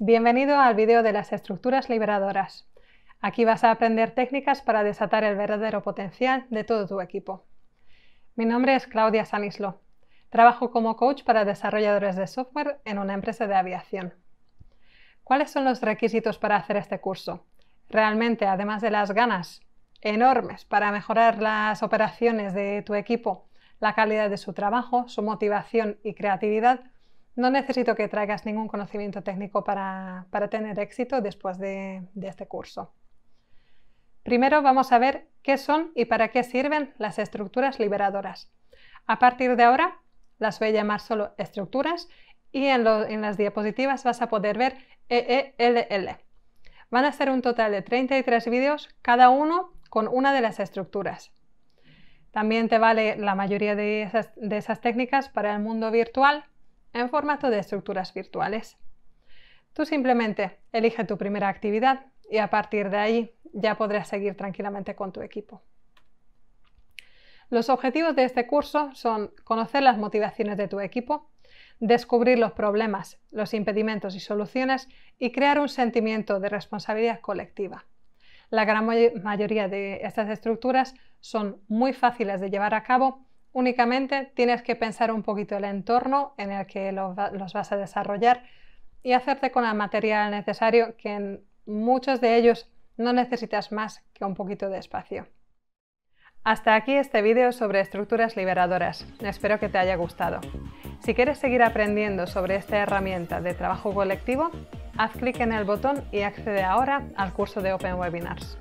Bienvenido al vídeo de las estructuras liberadoras. Aquí vas a aprender técnicas para desatar el verdadero potencial de todo tu equipo. Mi nombre es Claudia Sanislo. Trabajo como coach para desarrolladores de software en una empresa de aviación. ¿Cuáles son los requisitos para hacer este curso? Realmente, además de las ganas enormes para mejorar las operaciones de tu equipo, la calidad de su trabajo, su motivación y creatividad, no necesito que traigas ningún conocimiento técnico para, tener éxito después de, este curso. Primero vamos a ver qué son y para qué sirven las estructuras liberadoras. A partir de ahora las voy a llamar solo estructuras y en, las diapositivas vas a poder ver EELL. Van a ser un total de 33 vídeos, cada uno con una de las estructuras. También te vale la mayoría de esas técnicas para el mundo virtual en formato de estructuras virtuales. Tú simplemente elige tu primera actividad y a partir de ahí ya podrás seguir tranquilamente con tu equipo. Los objetivos de este curso son conocer las motivaciones de tu equipo, descubrir los problemas, los impedimentos y soluciones y crear un sentimiento de responsabilidad colectiva. La gran mayoría de estas estructuras son muy fáciles de llevar a cabo Únicamente tienes que pensar un poquito el entorno en el que los, vas a desarrollar y hacerte con el material necesario que en muchos de ellos no necesitas más que un poquito de espacio. Hasta aquí este vídeo sobre estructuras liberadoras. Espero que te haya gustado. Si quieres seguir aprendiendo sobre esta herramienta de trabajo colectivo, haz clic en el botón y accede ahora al curso de Open Webinars.